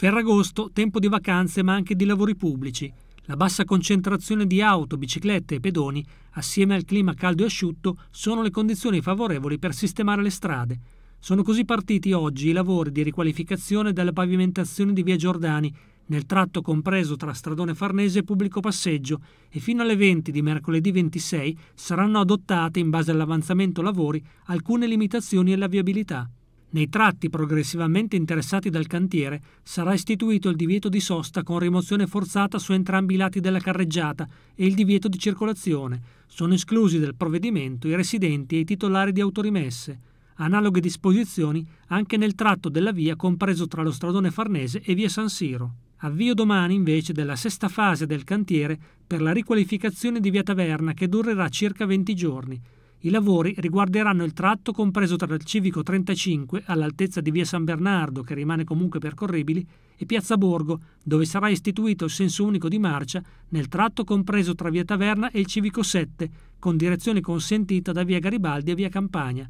Ferragosto, tempo di vacanze ma anche di lavori pubblici. La bassa concentrazione di auto, biciclette e pedoni, assieme al clima caldo e asciutto, sono le condizioni favorevoli per sistemare le strade. Sono così partiti oggi i lavori di riqualificazione della pavimentazione di Via Giordani, nel tratto compreso tra Stradone Farnese e Pubblico Passeggio, e fino alle 20 di mercoledì 26 saranno adottate, in base all'avanzamento lavori, alcune limitazioni alla viabilità. Nei tratti progressivamente interessati dal cantiere sarà istituito il divieto di sosta con rimozione forzata su entrambi i lati della carreggiata e il divieto di circolazione. Sono esclusi dal provvedimento i residenti e i titolari di autorimesse. Analoghe disposizioni anche nel tratto della via compreso tra lo stradone Farnese e via San Siro. Avvio domani invece della sesta fase del cantiere per la riqualificazione di via Taverna che durerà circa 20 giorni i lavori riguarderanno il tratto compreso tra il civico 35 all'altezza di via San Bernardo, che rimane comunque percorribili, e piazza Borgo, dove sarà istituito il senso unico di marcia nel tratto compreso tra via Taverna e il civico 7, con direzione consentita da via Garibaldi e via Campania.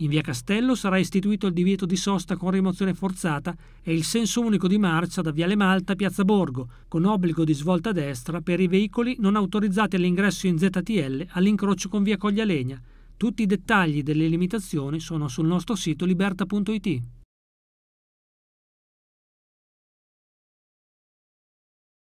In via Castello sarà istituito il divieto di sosta con rimozione forzata e il senso unico di marcia da Viale Malta a Piazza Borgo, con obbligo di svolta destra per i veicoli non autorizzati all'ingresso in ZTL all'incrocio con via Coglialegna. Tutti i dettagli delle limitazioni sono sul nostro sito liberta.it.